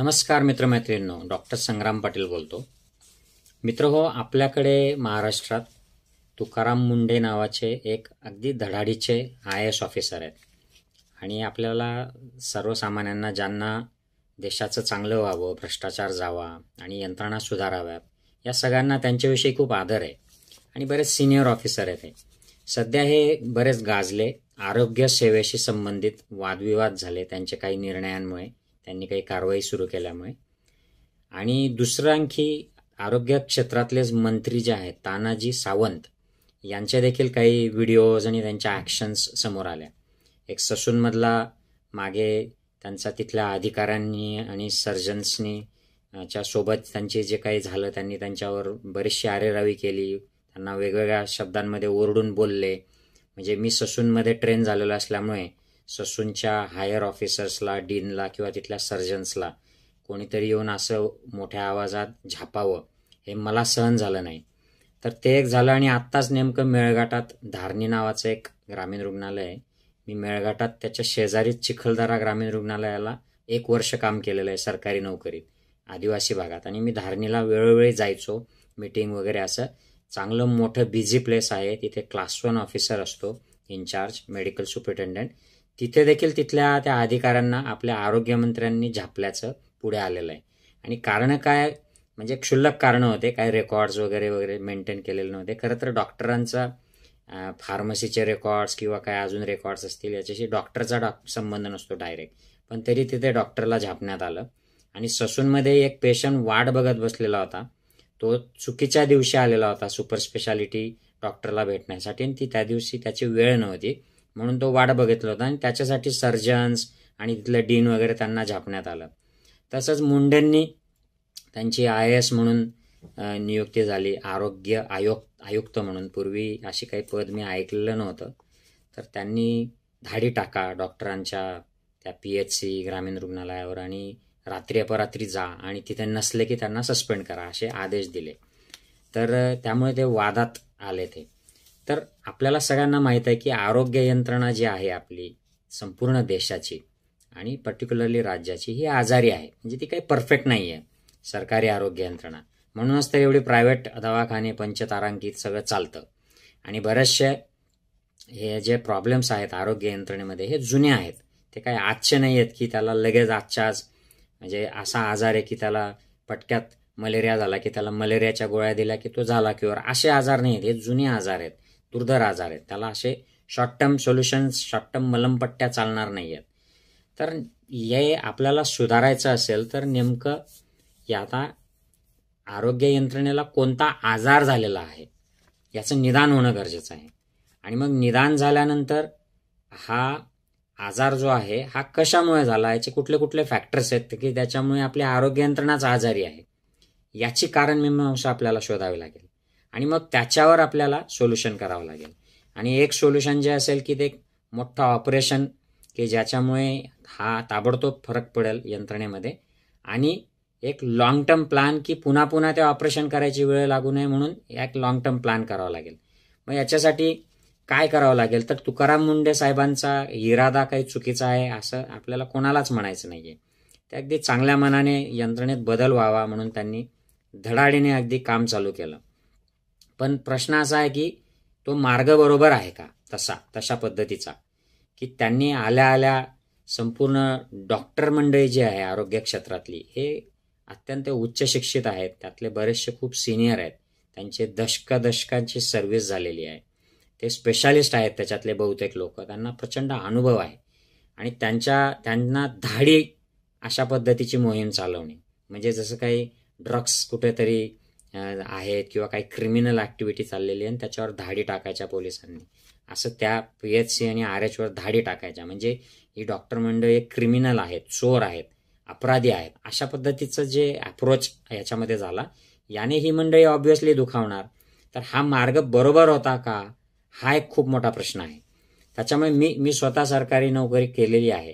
नमस्कार मित्रमैत्रिणींनो डॉक्टर संग्राम पाटील बोलतो मित्र हो आपल्याकडे महाराष्ट्रात तुकाराम मुंडे नावाचे एक अगदी धडाडीचे आय एस ऑफिसर आहेत आणि आपल्याला सर्वसामान्यांना ज्यांना देशाचं चांगलं व्हावं भ्रष्टाचार जावा आणि यंत्रणा सुधाराव्यात या सगळ्यांना त्यांच्याविषयी खूप आदर आहे आणि बरेच सिनियर ऑफिसर आहेत हे सध्या हे बरेच गाजले आरोग्य सेवेशी संबंधित वादविवाद झाले त्यांच्या काही निर्णयांमुळे त्यांनी काही कारवाई सुरू केल्यामुळे आणि दुसरं आणखी आरोग्य क्षेत्रातलेच मंत्री जे आहेत तानाजी सावंत यांच्या देखील काही व्हिडिओज आणि त्यांच्या ॲक्शन्स समोर आल्या एक ससूनमधला मागे त्यांचा तिथल्या अधिकाऱ्यांनी आणि सर्जन्सनी च्या सोबत त्यांचे जे काही झालं त्यांनी त्यांच्यावर बरीचशी आरेरावी केली त्यांना वेगवेगळ्या शब्दांमध्ये ओरडून बोलले म्हणजे मी ससूनमध्ये ट्रेन झालेलो असल्यामुळे ससूनच्या हायर ऑफिसर्सला डीनला किंवा तिथल्या सर्जन्सला कोणीतरी येऊन असं मोठ्या आवाजात झापावं हे मला सहन झालं नाही तर ते एक झालं आणि आत्ताच नेमकं मेळघाटात धारणी नावाचं एक ग्रामीण रुग्णालय आहे मी मेळघाटात त्याच्या शेजारीच चिखलदारा ग्रामीण रुग्णालयाला एक वर्ष काम केलेलं आहे सरकारी नोकरीत आदिवासी भागात आणि मी धारणीला वेळोवेळी जायचो मीटिंग वगैरे असं चांगलं मोठं बिझी प्लेस आहे तिथे क्लास वन ऑफिसर असतो इन्चार्ज मेडिकल सुपरिटेंडंट तिथे देखील तिथल्या त्या अधिकाऱ्यांना आपल्या आरोग्यमंत्र्यांनी झापल्याचं पुढे आलेलं आहे आणि कारणं काय म्हणजे क्षुल्लक कारणं होते काय रेकॉर्ड्स वगैरे वगैरे मेंटेन केलेले नव्हते खरं तर डॉक्टरांचा फार्मसीचे रेकॉर्ड्स किंवा काय अजून रेकॉर्ड्स असतील याच्याशी डॉक्टरचा डॉ संबंध नसतो डायरेक्ट पण तरी तिथे डॉक्टरला झापण्यात आलं आणि ससूनमध्ये एक पेशंट वाट बघत बसलेला होता तो चुकीच्या दिवशी आलेला होता सुपर स्पेशालिटी डॉक्टरला भेटण्यासाठी आणि ती त्या दिवशी त्याची वेळ नव्हती म्हणून तो वाट बघितला होता आणि त्याच्यासाठी सर्जन्स आणि तिथलं डीन वगैरे त्यांना झापण्यात आलं तसंच मुंडेंनी त्यांची आय एस म्हणून नियुक्ती झाली आरोग्य आयोग आयुक्त म्हणून पूर्वी अशी काही पद मी ऐकलेलं नव्हतं तर त्यांनी धाडी टाका डॉक्टरांच्या त्या पी एच सी ग्रामीण रुग्णालयावर आणि रात्री अपरात्री जा आणि तिथे नसले की त्यांना सस्पेंड करा असे आदेश दिले तर त्यामुळे ते वादात आले ते तर आपल्याला सगळ्यांना माहीत आहे की आरोग्य यंत्रणा जी आहे आपली संपूर्ण देशाची आणि पर्टिक्युलरली राज्याची ही आजारी आहे म्हणजे ती काही परफेक्ट नाही आहे सरकारी आरोग्य यंत्रणा म्हणूनच तर एवढी प्रायव्हेट दवाखाने पंचतारांकित सगळं चालतं आणि बरेचसे हे जे प्रॉब्लेम्स आहेत आरोग्य यंत्रणेमध्ये हे जुने आहेत ते काही आजचे नाही आहेत की त्याला लगेच आजच्या आज म्हणजे असा आजार आहे की त्याला पटक्यात मलेरिया झाला की त्याला मलेरियाच्या गोळ्या दिल्या की तो झाला किंवा असे आजार नाही आहेत हे जुने आजार आहेत दुर्दर आजार आहेत त्याला असे short term solutions short term मलमपट्ट्या चालणार नाही आहेत तर हे आपल्याला सुधारायचं असेल तर नेमकं या आता आरोग्य यंत्रणेला कोणता आजार झालेला आहे याचं निदान होणं गरजेचं आहे आणि मग निदान झाल्यानंतर हा आजार जो आहे हा कशामुळे झाला याचे कुठले कुठले फॅक्टर्स आहेत की त्याच्यामुळे आपल्या आरोग्य यंत्रणाच आजारी आहे याची कारणमीमांसा आपल्याला शोधावी लागेल आणि मग त्याच्यावर आपल्याला सोल्युशन करावं लागेल आणि एक सोल्युशन जे असेल की ते मोठं ऑपरेशन की ज्याच्यामुळे हा ताबडतोब फरक पडेल यंत्रणेमध्ये आणि एक लाँग टर्म प्लॅन की पुन्हा पुन्हा ते ऑपरेशन करायची वेळ लागू नये म्हणून एक लाँग टर्म प्लॅन करावा लागेल मग याच्यासाठी काय करावं लागेल तर तुकाराम मुंडे साहेबांचा इरादा काही चुकीचा आहे असं आपल्याला कोणालाच म्हणायचं नाही आहे ते अगदी चांगल्या मनाने यंत्रणेत बदल व्हावा म्हणून त्यांनी धडाडीने अगदी काम चालू केलं पण प्रश्न असा आहे की तो मार्ग बरोबर आहे का तसा तशा पद्धतीचा की त्यांनी आल्या आल्या संपूर्ण डॉक्टर मंडळी जी आहे आरोग्य क्षेत्रातली हे अत्यंत उच्च शिक्षित आहेत त्यातले बरेचसे खूप सिनियर आहेत त्यांचे दशकादशकांची सर्व्हिस झालेली आहे ते स्पेशालिस्ट आहेत त्याच्यातले बहुतेक लोक त्यांना प्रचंड अनुभव आहे आणि त्यांच्या त्यांना धाडी अशा पद्धतीची मोहीम चालवणे म्हणजे जसं काही ड्रग्स कुठेतरी आहेत किंवा काही क्रिमिनल ॲक्टिव्हिटी चाललेली आहे आणि त्याच्यावर धाडी टाकायच्या पोलिसांनी असं त्या पी एच सी आणि आर एचवर धाडी टाकायच्या म्हणजे ही डॉक्टर मंडळ एक क्रिमिनल आहेत चोर आहेत अपराधी आहेत अशा पद्धतीचं जे अप्रोच याच्यामध्ये झाला याने ही मंडळी ऑब्व्हियसली दुखावणार तर हा मार्ग बरोबर होता का हा एक खूप मोठा प्रश्न आहे त्याच्यामुळे मी मी स्वतः सरकारी नोकरी केलेली आहे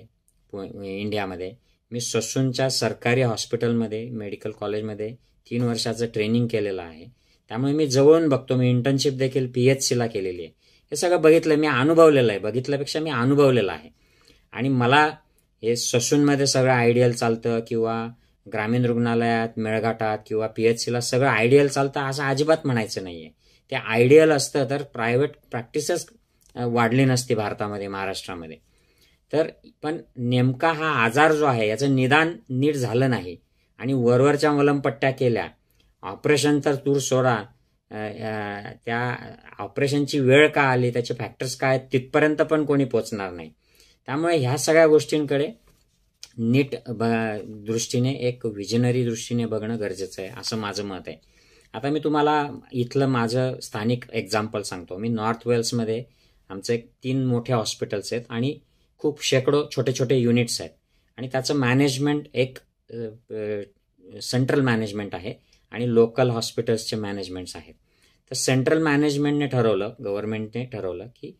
इंडियामध्ये मी ससूनच्या सरकारी हॉस्पिटलमध्ये मेडिकल कॉलेजमध्ये तीन वर्षाचं ट्रेनिंग केलेलं आहे त्यामुळे मी जवळून बघतो मी इंटर्नशिप देखील पी एच सीला केलेली आहे हे सगळं बघितलं मी अनुभवलेलं आहे बघितल्यापेक्षा मी अनुभवलेलं आहे आणि मला हे ससूनमध्ये सगळं आयडियल चालतं किंवा ग्रामीण रुग्णालयात मेळघाटात किंवा पी एच सीला सगळं आयडियल चालतं असं अजिबात म्हणायचं नाही आहे ते आयडियल असतं तर प्रायव्हेट प्रॅक्टिसच वाढली नसती भारतामध्ये महाराष्ट्रामध्ये तर पण नेमका हा आजार जो आहे याचं निदान नीट झालं नाही आणि वरवरच्या मलमपट्ट्या केल्या तर तूर सोडा त्या ऑपरेशनची वेळ का आली त्याचे फॅक्टर्स काय तिथपर्यंत पण कोणी पोचणार नाही त्यामुळे ह्या सगळ्या गोष्टींकडे नीट दृष्टीने एक विजनरी दृष्टीने बघणं गरजेचं आहे असं माझं मत आहे आता मी तुम्हाला इथलं माझं स्थानिक एक्झाम्पल सांगतो मी नॉर्थ वेल्समध्ये आमचे एक तीन मोठे हॉस्पिटल्स आहेत आणि खूप शेकडो छोटे छोटे युनिट्स आहेत आणि त्याचं मॅनेजमेंट एक सेंट्रल मॅनेजमेंट आहे आणि लोकल हॉस्पिटल्सचे मॅनेजमेंट्स आहेत तर सेंट्रल मॅनेजमेंटने ठरवलं गव्हर्मेंटने ठरवलं की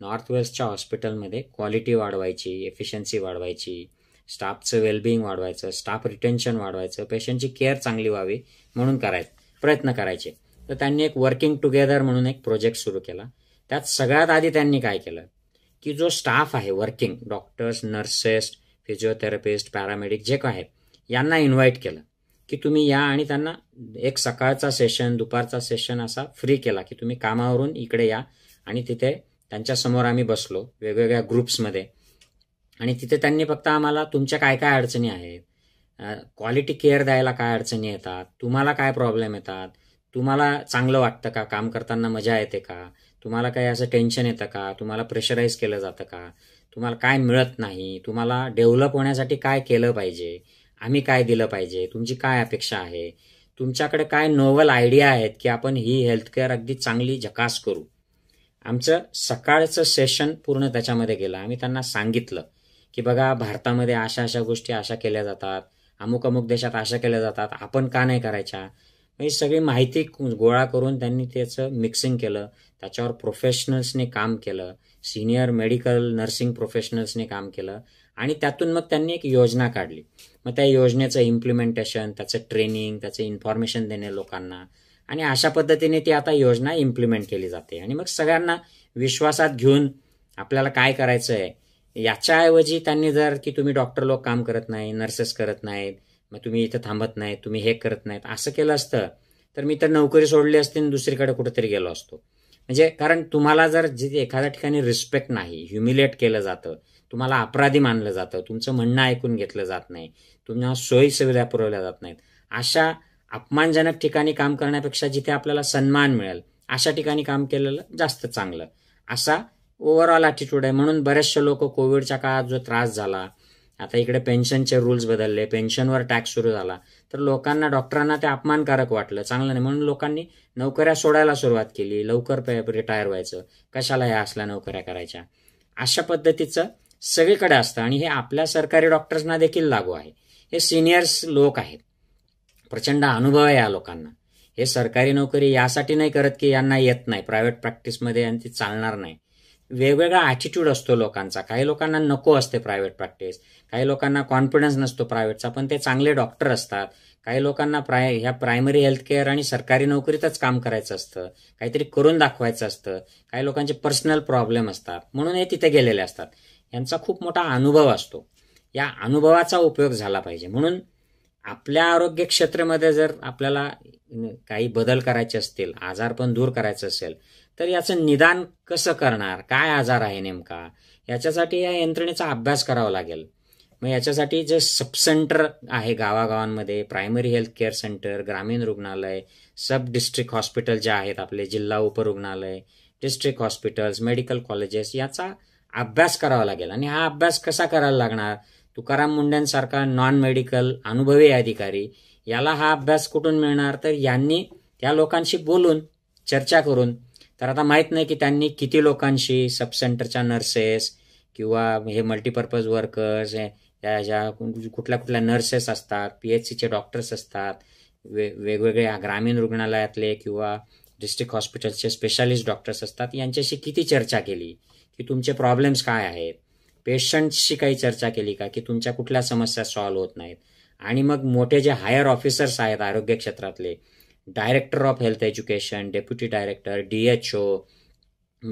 नॉर्थ वेस्टच्या हॉस्पिटलमध्ये क्वालिटी वाढवायची एफिशियन्सी वाढवायची स्टाफचं वेलबिईंग वाढवायचं स्टाफ रिटेन्शन वाढवायचं पेशंटची केअर चांगली व्हावी म्हणून कराय प्रयत्न करायचे तर त्यांनी एक वर्किंग टुगेदर म्हणून एक प्रोजेक्ट सुरू केला त्यात सगळ्यात आधी त्यांनी काय केलं की जो स्टाफ आहे working doctors nurses physiotherapist paramedic जे काय आहेत यांना इन्व्हाइट केलं की तुम्ही या आणि त्यांना एक सकाळचा सेशन दुपारचा सेशन असा फ्री केला की तुम्ही कामावरून इकडे या आणि तिथे त्यांच्यासमोर आम्ही बसलो वेगवेगळ्या ग्रुप्समध्ये आणि तिथे त्यांनी फक्त आम्हाला तुमच्या काय काय अडचणी आहेत क्वालिटी केअर द्यायला काय अडचणी येतात तुम्हाला काय प्रॉब्लेम येतात तुम्हाला चांगलं वाटतं का काम करताना मजा येते का तुम्हाला काही असं टेन्शन येतं का तुम्हाला प्रेशराईज केलं जातं का तुम्हाला काय मिळत नाही तुम्हाला डेव्हलप होण्यासाठी काय केलं पाहिजे आम्ही काय दिलं पाहिजे तुमची काय अपेक्षा आहे तुमच्याकडे काय नोवल आयडिया आहेत की आपण ही हेल्थकेअर अगदी चांगली झकास करू आमचं सकाळचं सेशन पूर्ण त्याच्यामध्ये गेलं आम्ही त्यांना सांगितलं की बघा भारतामध्ये अशा अशा गोष्टी अशा केल्या जातात अमुक अमुक देशात अशा केल्या जातात आपण का नाही करायच्या म्हणजे सगळी माहिती गोळा करून त्यांनी त्याचं मिक्सिंग केलं त्याच्यावर प्रोफेशनल्सने काम केलं सिनियर मेडिकल नर्सिंग प्रोफेशनल्सने काम केलं आणि त्यातून मग त्यांनी एक योजना काढली मग त्या योजनेचं इम्प्लिमेंटेशन त्याचं ट्रेनिंग त्याचं इन्फॉर्मेशन देणे लोकांना आणि अशा पद्धतीने ती आता योजना इम्प्लिमेंट केली जाते आणि मग सगळ्यांना विश्वासात घेऊन आपल्याला काय करायचं आहे याच्याऐवजी त्यांनी जर की तुम्ही डॉक्टर लोक काम करत नाही नर्सेस करत नाहीत मग तुम्ही इथं थांबत नाहीत तुम्ही हे करत नाहीत असं केलं असतं तर मी तर नोकरी सोडली असते आणि दुसरीकडे कुठेतरी गेलो असतो म्हणजे कारण तुम्हाला जर जिथे एखाद्या ठिकाणी रिस्पेक्ट नाही ह्युमिलेट केलं जातं तुम्हाला अपराधी मानलं जातं तुमचं म्हणणं ऐकून घेतलं जात नाही तुम्हाला सोयी सुविधा पुरवल्या जात नाहीत अशा अपमानजनक ठिकाणी काम करण्यापेक्षा जिथे आपल्याला सन्मान मिळेल अशा ठिकाणी काम केलेलं जास्त चांगलं असा ओव्हरऑल ॲटिट्यूड आहे म्हणून बरेचशे लोक कोविडच्या काळात जो त्रास झाला आता इकडे पेन्शनचे रूल्स बदलले पेन्शनवर टॅक्स सुरू झाला तर लोकांना डॉक्टरांना ते अपमानकारक वाटलं चांगलं नाही म्हणून लोकांनी नोकऱ्या सोडायला सुरुवात केली लवकर रिटायर व्हायचं कशाला ह्या असल्या नोकऱ्या करायच्या अशा पद्धतीचं सगळीकडे असतं आणि हे आपल्या सरकारी डॉक्टर्सना देखील लागू आहे हे सिनियर्स लोक आहेत प्रचंड अनुभव आहे या लोकांना हे सरकारी नोकरी यासाठी नाही करत की यांना येत नाही प्रायव्हेट प्रॅक्टिसमध्ये आणि ती चालणार नाही वेगवेगळा ॲटिट्यूड असतो लोकांचा काही लोकांना नको असते प्रायव्हेट प्रॅक्टिस काही लोकांना कॉन्फिडन्स नसतो प्रायव्हेटचा पण ते चांगले डॉक्टर असतात काही लोकांना प्राय ह्या प्रायमरी हेल्थ केअर आणि सरकारी नोकरीतच काम करायचं असतं काहीतरी करून दाखवायचं असतं काही लोकांचे पर्सनल प्रॉब्लेम असतात म्हणून हे तिथे गेलेले असतात यांचा खूप मोठा अनुभव असतो या अनुभवाचा उपयोग झाला पाहिजे म्हणून आपल्या आरोग्य क्षेत्रामध्ये जर आपल्याला काही बदल करायचे असतील आजार पण दूर करायचं असेल तर याचं निदान कसं करणार काय आजार आहे नेमका याच्यासाठी या यंत्रणेचा अभ्यास करावा लागेल मग याच्यासाठी जे सब सेंटर आहे गावागावांमध्ये प्रायमरी हेल्थ केअर सेंटर ग्रामीण रुग्णालय सब डिस्ट्रिक्ट हॉस्पिटल जे आहेत आपले जिल्हा उपरुग्णालय डिस्ट्रिक्ट हॉस्पिटल्स मेडिकल कॉलेजेस याचा अभ्यास करावा लागेल आणि हा अभ्यास कसा करायला लागणार तुकाराम मुंड्यांसारखा नॉन मेडिकल अनुभवी अधिकारी याला हा अभ्यास कुठून मिळणार तर यांनी त्या लोकांशी बोलून चर्चा करून तर आता माहीत नाही की त्यांनी किती लोकांशी सब सेंटरच्या नर्सेस किंवा हे मल्टीपर्पज वर्कर्स या ज्या कुठल्या कुठल्या नर्सेस असतात पी एच सीचे डॉक्टर्स असतात वे वेगवेगळ्या ग्रामीण रुग्णालयातले किंवा डिस्ट्रिक्ट हॉस्पिटलचे स्पेशालिस्ट डॉक्टर्स असतात यांच्याशी किती चर्चा केली की तुमचे प्रॉब्लेम्स काय आहेत पेशंटशी काही चर्चा केली का की तुमच्या कुठल्या समस्या सॉल्व्ह होत नाहीत आणि मग मोठे जे हायर ऑफिसर्स आहेत आरोग्य क्षेत्रातले director of health education deputy director D H O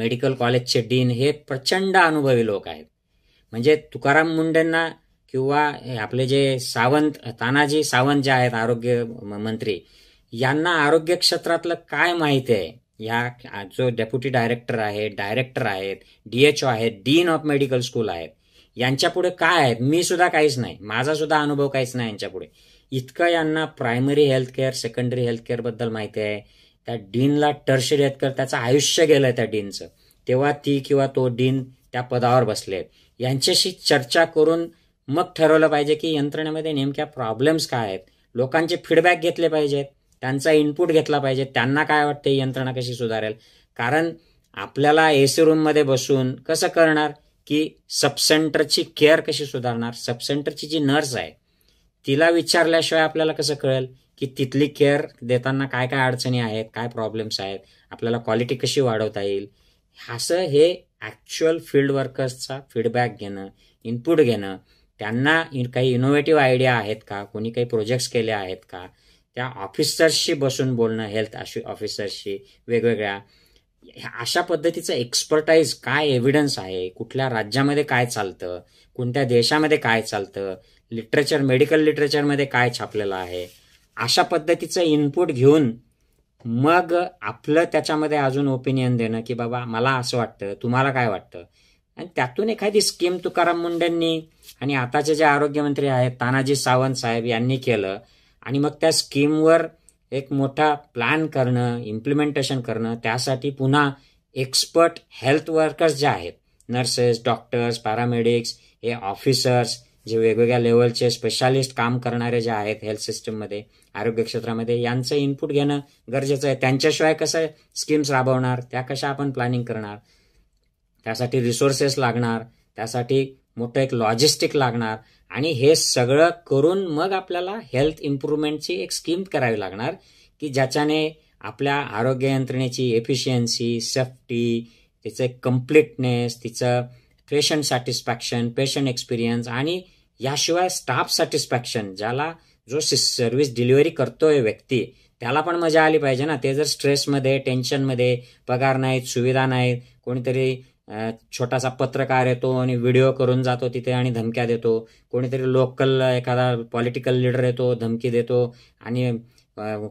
medical कॉलेजचे डीन हे प्रचंड अनुभवी लोक आहेत म्हणजे तुकाराम मुंडेंना किंवा आपले जे सावंत तानाजी सावंत जे आहेत आरोग्य मंत्री यांना आरोग्य क्षेत्रातलं काय माहिती आहे या जो डेप्युटी डायरेक्टर आहे डायरेक्टर आहेत डी एच ओ आहेत डीन ऑफ मेडिकल स्कूल आहेत यांच्यापुढे काय आहेत मी सुद्धा काहीच नाही माझा सुद्धा अनुभव काहीच नाही यांच्यापुढे इतकं यांना primary health care secondary health care बद्दल माहिती आहे त्या डीनला टर्शरी येत केअर त्याचं आयुष्य गेलंय त्या डीनचं तेव्हा ती किंवा तो डीन त्या पदावर बसले यांच्याशी चर्चा करून मग ठरवलं पाहिजे की यंत्रणेमध्ये नेमक्या प्रॉब्लेम्स काय आहेत लोकांचे फीडबॅक घेतले पाहिजेत त्यांचा इनपुट घेतला पाहिजे त्यांना काय वाटते यंत्रणा कशी सुधारेल कारण आपल्याला ए सी रूममध्ये बसून कसं करणार की सबसेंटरची केअर कशी सुधारणार सबसेंटरची जी नर्स आहे तिला विचारल्याशिवाय आपल्याला कसं कळेल की तिथली केअर देताना काय काय अडचणी आहेत काय प्रॉब्लेम्स आहेत आपल्याला क्वालिटी कशी वाढवता येईल असं हे ॲक्च्युअल फील्ड वर्कर्सचा फीडबॅक घेणं इनपुट घेणं त्यांना काही इनोव्हेटिव्ह आयडिया आहेत का कोणी काही प्रोजेक्ट्स केले आहेत का त्या ऑफिसर्सशी बसून बोलणं हेल्थ ऑफिसरशी वेगवेगळ्या अशा पद्धतीचं एक्सपर्टाईज काय एव्हिडन्स आहे कुठल्या राज्यामध्ये काय चालतं कोणत्या देशामध्ये काय चालतं लिटरेचर मेडिकल लिटरेचरमध्ये काय छापलेलं आहे अशा पद्धतीचं इनपुट घेऊन मग आपलं त्याच्यामध्ये अजून ओपिनियन देणं की बाबा मला असं वाटतं तुम्हाला काय वाटतं आणि त्यातून एखादी स्कीम तुकाराम मुंडेंनी आणि आताचे जे आरोग्यमंत्री आहेत तानाजी सावंत साहेब यांनी केलं आणि मग त्या स्कीमवर एक मोठा प्लॅन करणं इम्प्लिमेंटेशन करणं त्यासाठी पुन्हा एक्सपर्ट हेल्थ वर्कर्स जे आहेत नर्सेस डॉक्टर्स पॅरामेडिक्स हे ऑफिसर्स जे वेगवेगळ्या लेवलचे स्पेशालिस्ट काम करणारे जे आहेत हेल्थ सिस्टममध्ये आरोग्य क्षेत्रामध्ये यांचं इनपुट घेणं गरजेचं आहे त्यांच्याशिवाय कसं स्कीम्स राबवणार त्या कशा आपण प्लॅनिंग करणार त्यासाठी रिसोर्सेस लागणार त्यासाठी मोठं एक लॉजिस्टिक लागणार आणि हे सगळं करून मग आपल्याला हेल्थ इम्प्रुव्हमेंटची एक स्कीम करावी लागणार की ज्याच्याने आपल्या आरोग्य यंत्रणेची एफिशियन्सी सेफ्टी तिचं कम्प्लीटनेस तिचं पेशंट सॅटिस्फॅक्शन पेशंट एक्सपिरियन्स आणि याशिवाय स्टाफ सॅटिस्फॅक्शन ज्याला जो सर्व्हिस डिलिव्हरी करतोय व्यक्ती त्याला पण मजा आली पाहिजे ना ते जर स्ट्रेसमध्ये टेन्शनमध्ये पगार नाहीत सुविधा नाहीत कोणीतरी छोटासा पत्रकार येतो आणि व्हिडिओ करून जातो तिथे आणि धमक्या देतो कोणीतरी लोकल एखादा पॉलिटिकल लीडर येतो धमकी देतो आणि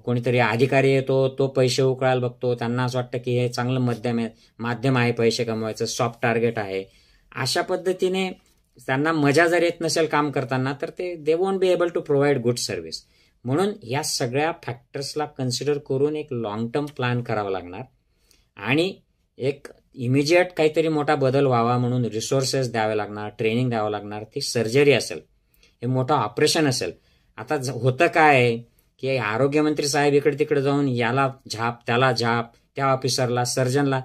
कोणीतरी अधिकारी येतो तो पैसे उकळायला बघतो त्यांना असं वाटतं की हे चांगलं माध्यम आहे माध्यम आहे पैसे कमवायचं सॉफ्ट टार्गेट आहे अशा पद्धतीने त्यांना मजा जर येत नसेल काम करताना तर ते they won't be able to provide good service म्हणून या सगळ्या फॅक्टर्सला कन्सिडर करून एक लाँग टर्म प्लॅन करावा लागणार आणि एक इमिजिएट काहीतरी मोठा बदल व्हावा म्हणून रिसोर्सेस द्यावे लागणार ट्रेनिंग द्यावं लागणार ती सर्जरी असेल हे मोठं ऑपरेशन असेल आता होतं काय की आरोग्यमंत्री साहेब इकडे तिकडे जाऊन याला झाप त्याला झाप त्या ऑफिसरला सर्जनला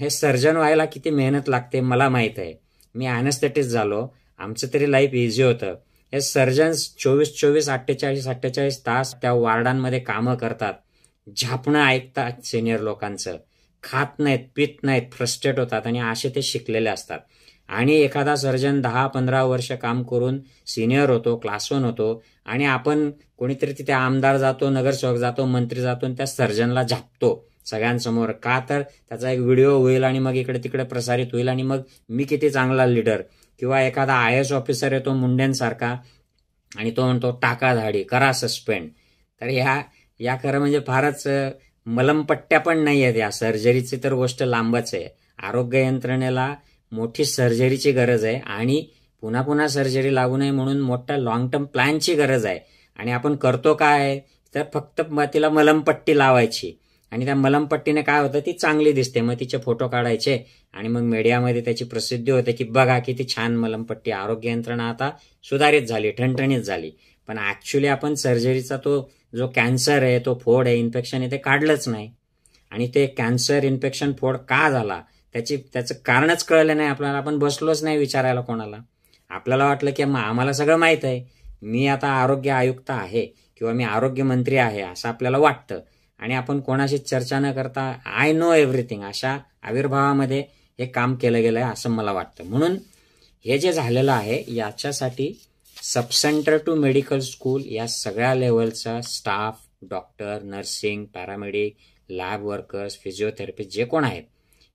हे सर्जन व्हायला किती मेहनत लागते मला माहीत आहे मी ॲनेस्थेटिस्ट झालो आमचं तरी लाईफ इझी होतं हे सर्जन्स चोवीस चोवीस अठ्ठेचाळीस अठ्ठेचाळीस तास त्या वार्डांमध्ये कामं करतात झापणं ऐकतात सिनियर लोकांचं खात नाहीत पित नाहीत फ्रस्ट्रेट होतात आणि असे ते शिकलेले असतात आणि एखादा सर्जन दहा पंधरा वर्ष काम करून सिनियर होतो क्लास वन होतो आणि आपण कोणीतरी तिथे आमदार जातो नगरसेवक जातो मंत्री जातो आणि त्या सर्जनला झापतो सगळ्यांसमोर का तर त्याचा एक व्हिडिओ होईल आणि मग इकडे तिकडे प्रसारित होईल आणि मग मी किती चांगला लिडर किंवा एखादा आय एस ऑफिसर येतो मुंड्यांसारखा आणि तो म्हणतो टाका धाडी करा सस्पेंड तर ह्या या खरं म्हणजे फारच मलमपट्ट्या पण नाही आहेत या सर्जरीची तर गोष्ट लांबच आहे आरोग्य यंत्रणेला मोठी सर्जरीची गरज आहे आणि पुन्हा पुन्हा सर्जरी लागू नये म्हणून मोठ्या लॉंग टर्म प्लॅनची गरज आहे आणि आपण करतो काय तर फक्त तिला मलमपट्टी लावायची आणि त्या मलमपट्टीने काय होतं ती चांगली दिसते मग तिचे फोटो काढायचे आणि मग मीडियामध्ये त्याची प्रसिद्धी होते की बघा किती छान मलमपट्टी आरोग्य यंत्रणा आता सुधारित झाली ठणठणीत झाली पण ऍक्च्युली आपण सर्जरीचा तो जो कॅन्सर आहे तो फोड आहे इन्फेक्शन आहे ते काढलंच नाही आणि ते कॅन्सर इन्फेक्शन फोड का झाला त्याची त्याचं कारणच कळलं नाही आपल्याला आपण बसलोच नाही विचारायला कोणाला आपल्याला वाटलं की आम्हाला सगळं माहीत आहे मी आता आरोग्य आयुक्त आहे किंवा मी आरोग्यमंत्री आहे असं आपल्याला वाटतं आणि आपण कोणाशी चर्चा न करता आय नो एव्हरीथिंग अशा आविर्भावामध्ये हे काम केलं गेलं आहे असं मला वाटतं म्हणून हे जे झालेलं आहे याच्यासाठी सबसेंटर टू मेडिकल स्कूल या सगळ्या लेवलचा staff doctor nursing paramedic lab workers physiotherapy जे कोण आहेत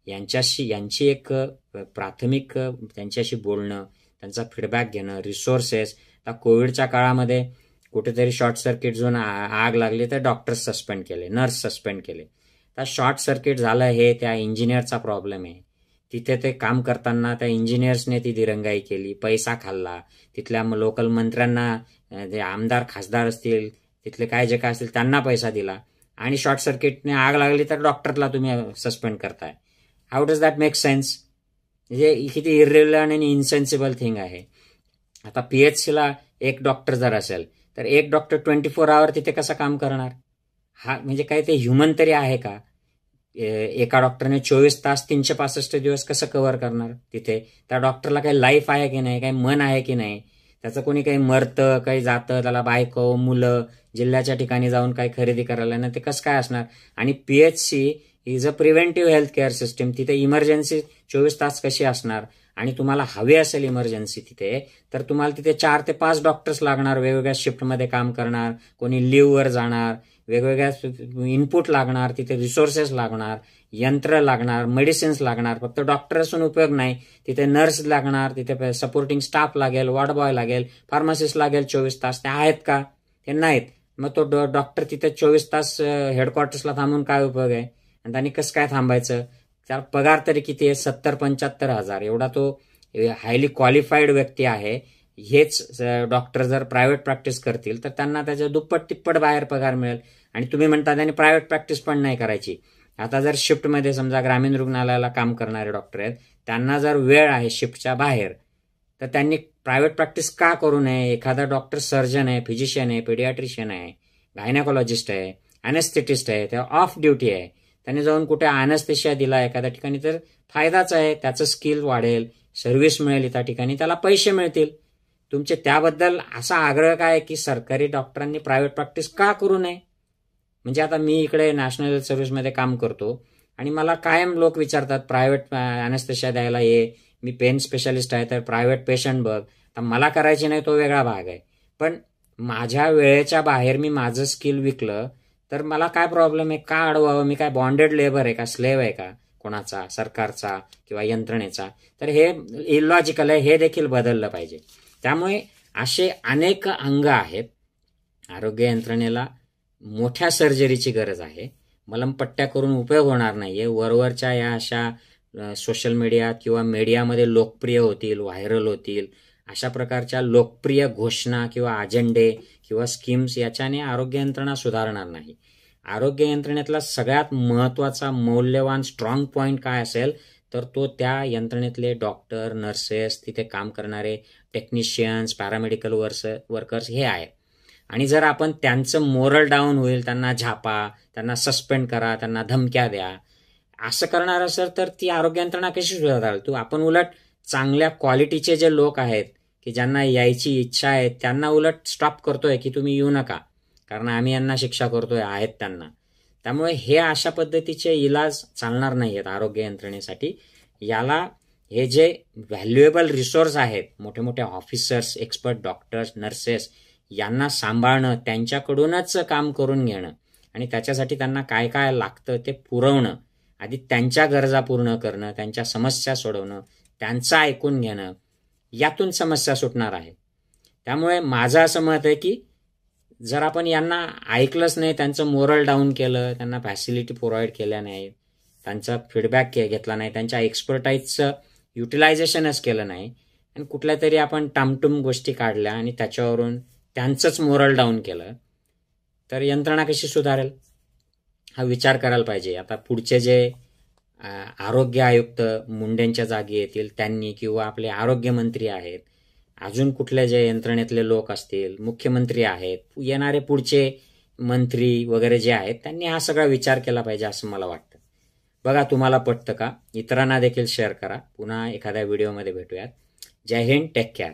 यांच्याशी यांची एक प्राथमिक त्यांच्याशी बोलणं त्यांचा फीडबॅक घेणं रिसोर्सेस आता कोविडच्या काळामध्ये कुठेतरी शॉर्ट सर्किट जाऊन आग लागली तर डॉक्टर्स सस्पेंड केले नर्स सस्पेंड केले तर शॉर्ट सर्किट झालं हे त्या इंजिनियरचा प्रॉब्लेम आहे तिथे ते काम करताना त्या इंजिनियर्सने ती दिरंगाई केली पैसा खाल्ला तिथल्या लोकल मंत्र्यांना जे आमदार खासदार असतील तिथले काय जे काय असतील त्यांना पैसा दिला आणि शॉर्ट सर्किटने आग लागली तर डॉक्टरला तुम्ही सस्पेंड करताय how does that make sense म्हणजे किती इरेग्युलर आणि इन्सेन्सिबल थिंग आहे आता पी एच सीला एक डॉक्टर जर असेल तर एक डॉक्टर ट्वेंटी फोर आवर तिथे कसं काम करणार हा म्हणजे काय ते ह्युमन तरी आहे का एका डॉक्टरने चोवीस तास तीनशे पासष्ट दिवस कसं कव्हर करणार तिथे त्या डॉक्टरला काही लाईफ आहे की नाही काही मन आहे की नाही त्याचं कोणी काही मरतं काही जातं त्याला बायको मुलं जिल्ह्याच्या ठिकाणी जाऊन काही खरेदी करायला ना ते कसं काय असणार आणि P H C is a preventive health care system तिथे इमर्जन्सी चोवीस तास कशी असणार आणि तुम्हाला हवी असेल इमर्जन्सी तिथे तर तुम्हाला तिथे चार ते पाच डॉक्टर्स लागणार वेगवेगळ्या शिफ्टमध्ये काम करणार कोणी लिव्हवर जाणार वेगवेगळ्या इनपुट लागणार तिथे रिसोर्सेस लागणार यंत्र लागणार मेडिसिन्स लागणार फक्त डॉक्टर असून उपयोग नाही तिथे नर्स लागणार तिथे सपोर्टिंग स्टाफ लागेल वॉर्ड बॉय लागेल फार्मासिस्ट लागेल चोवीस तास ते आहेत का ते नाहीत मग तो डॉक्टर तिथे चोवीस तास हेडक्वार्टर्सला थांबून काय उपयोग आहे आणि त्यांनी कसं काय थांबायचं त्याला पगार तरी किती आहे सत्तर पंच्याहत्तर हजार एवढा तो हायली क्वालिफाईड व्यक्ती आहे हेच डॉक्टर जर प्रायव्हेट प्रॅक्टिस करतील तर त्यांना त्याच्या दुप्पट तिप्पट बाहेर पगार मिळेल आणि तुम्ही म्हणता त्याने प्रायव्हेट प्रॅक्टिस पण नाही करायची आता जर शिफ्टमध्ये समजा ग्रामीण रुग्णालयाला काम करणारे डॉक्टर आहेत त्यांना जर वेळ आहे शिफ्टच्या बाहेर तर त्यांनी प्रायव्हेट प्रॅक्टिस का करू नये एखादा डॉक्टर सर्जन आहे फिजिशियन आहे पेडियाट्रिशियन आहे गायनाकॉलॉजिस्ट आहे अनेस्थेटिस्ट आहे तेव्हा ऑफ ड्युटी आहे त्यांनी जाऊन कुठे अनेस्थेशिया दिला एखाद्या ठिकाणी तर फायदाच आहे त्याचं स्किल वाढेल सर्व्हिस मिळेल त्या ठिकाणी त्याला पैसे मिळतील तुमचे त्याबद्दल असा आग्रह काय की सरकारी डॉक्टरांनी प्रायव्हेट प्रॅक्टिस का करू नये म्हणजे आता मी इकडे नॅशनल हेल्थ सर्व्हिसमध्ये काम करतो आणि मला कायम लोक विचारतात प्रायव्हेट अनेस्थेशिया द्यायला ये मी पेन स्पेशालिस्ट आहे तर प्रायव्हेट पेशंट बघ तर मला करायची नाही तो वेगळा भाग आहे पण माझ्या वेळेच्या बाहेर मी माझं स्किल विकलं तर मला काय प्रॉब्लेम आहे का अडवावं मी काय बॉन्डेड लेबर आहे का स्लेव आहे का कोणाचा सरकारचा किंवा यंत्रणेचा तर हे इलॉजिकल आहे हे देखील बदललं पाहिजे त्यामुळे असे अनेक अंग आहेत आरोग्य यंत्रणेला मोठ्या सर्जरीची गरज आहे मलमपट्ट्या करून उपयोग होणार नाही आहे वरवरच्या या अशा सोशल मीडियात किंवा मीडियामध्ये लोकप्रिय होतील व्हायरल होतील अशा प्रकारच्या लोकप्रिय घोषणा किंवा अजेंडे किंवा स्कीम्स याच्याने आरोग्य यंत्रणा सुधारणार नाही आरोग्य यंत्रणेतला सगळ्यात महत्त्वाचा मौल्यवान स्ट्रॉंग पॉईंट काय असेल तर तो त्या यंत्रणेतले डॉक्टर नर्सेस तिथे काम करणारे टेक्निशियन्स पॅरामेडिकल वर्स वर्कर्स हे आहेत आणि जर आपण त्यांचं मोरल डाऊन होईल त्यांना झापा त्यांना सस्पेंड करा त्यांना धमक्या द्या असं करणार असेल तर ती आरोग्य यंत्रणा कशी सुधाराल तू आपण उलट चांगल्या क्वालिटीचे जे लोक आहेत की ज्यांना यायची इच्छा आहे त्यांना उलट स्टॉप करतोय की तुम्ही येऊ नका कारण आम्ही यांना शिक्षा करतोय आहेत त्यांना त्यामुळे हे अशा पद्धतीचे इलाज चालणार नाही आहेत आरोग्य यंत्रणेसाठी याला हे जे व्हॅल्युएबल रिसोर्स आहेत मोठे मोठे ऑफिसर्स एक्सपर्ट डॉक्टर्स नर्सेस यांना सांभाळणं त्यांच्याकडूनच काम करून घेणं आणि त्याच्यासाठी त्यांना काय काय लागतं ते पुरवणं आधी त्यांच्या गरजा पूर्ण करणं त्यांच्या समस्या सोडवणं त्यांचं ऐकून घेणं यातून समस्या सुटणार आहे त्यामुळे माझं असं मत आहे की जर आपण यांना ऐकलंच नाही त्यांचं मोरल डाऊन केलं त्यांना फॅसिलिटी प्रोव्हाइड केल्या नाही त्यांचा फीडबॅक घेतला नाही त्यांच्या एक्सपर्टाईजचं युटिलायझेशनच केलं नाही आणि कुठल्या तरी आपण टामटुम गोष्टी काढल्या आणि त्याच्यावरून त्यांचंच मोरल डाऊन केलं तर यंत्रणा कशी सुधारेल हा विचार करायला पाहिजे आता पुढचे जे आरोग्य आयुक्त मुंडेंच्या जागी येतील त्यांनी किंवा आपले आरोग्यमंत्री आहेत अजून कुठल्या जे यंत्रणेतले लोक असतील मुख्यमंत्री आहेत येणारे पुढचे मंत्री वगैरे जे आहेत त्यांनी हा सगळा विचार केला पाहिजे असं मला वाटतं बघा तुम्हाला पटतं का इतरांना देखील शेअर करा पुन्हा एखाद्या व्हिडिओमध्ये भेटूयात जय हिंद टेक केअर